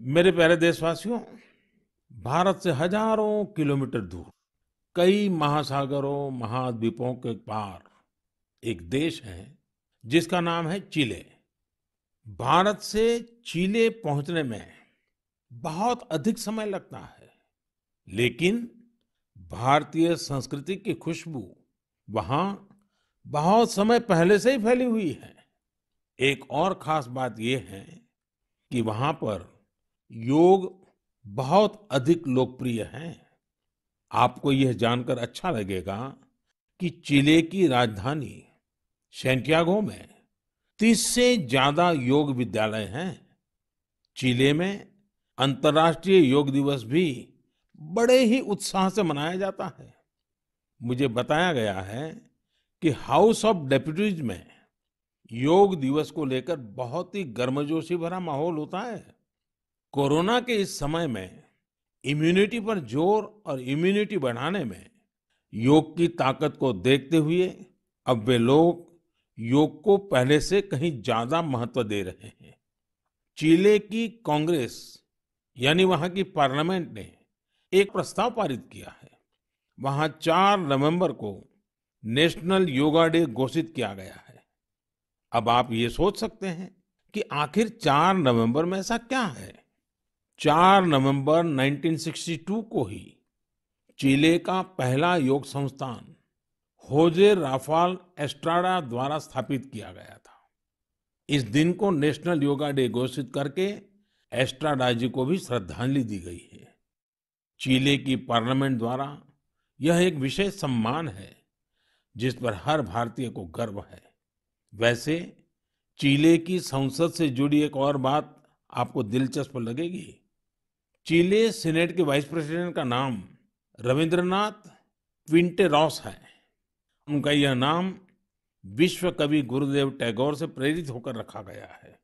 मेरे प्यारे देशवासियों भारत से हजारों किलोमीटर दूर कई महासागरों महाद्वीपों के पार एक देश है जिसका नाम है चिले भारत से चिले पहुंचने में बहुत अधिक समय लगता है लेकिन भारतीय संस्कृति की खुशबू वहां बहुत समय पहले से ही फैली हुई है एक और खास बात यह है कि वहां पर योग बहुत अधिक लोकप्रिय है आपको यह जानकर अच्छा लगेगा कि चिले की राजधानी सेंटियागो में तीस से ज्यादा योग विद्यालय हैं चिले में अंतर्राष्ट्रीय योग दिवस भी बड़े ही उत्साह से मनाया जाता है मुझे बताया गया है कि हाउस ऑफ डेप्यूटीज में योग दिवस को लेकर बहुत ही गर्मजोशी भरा माहौल होता है कोरोना के इस समय में इम्यूनिटी पर जोर और इम्यूनिटी बढ़ाने में योग की ताकत को देखते हुए अब वे लोग योग को पहले से कहीं ज्यादा महत्व दे रहे हैं चिले की कांग्रेस यानी वहां की पार्लियामेंट ने एक प्रस्ताव पारित किया है वहां 4 नवंबर को नेशनल योगा डे घोषित किया गया है अब आप ये सोच सकते हैं कि आखिर 4 नवंबर में ऐसा क्या है 4 नवंबर 1962 को ही चिले का पहला योग संस्थान होजे राफाल एस्ट्राडा द्वारा स्थापित किया गया था इस दिन को नेशनल योगा डे घोषित करके एस्ट्राडा जी को भी श्रद्धांजलि दी गई है चिले की पार्लियामेंट द्वारा यह एक विशेष सम्मान है जिस पर हर भारतीय को गर्व है वैसे चिले की संसद से जुड़ी एक और बात आपको दिलचस्प लगेगी चिले सीनेट के वाइस प्रेसिडेंट का नाम रविंद्रनाथ रॉस है उनका यह नाम विश्व कवि गुरुदेव टैगोर से प्रेरित होकर रखा गया है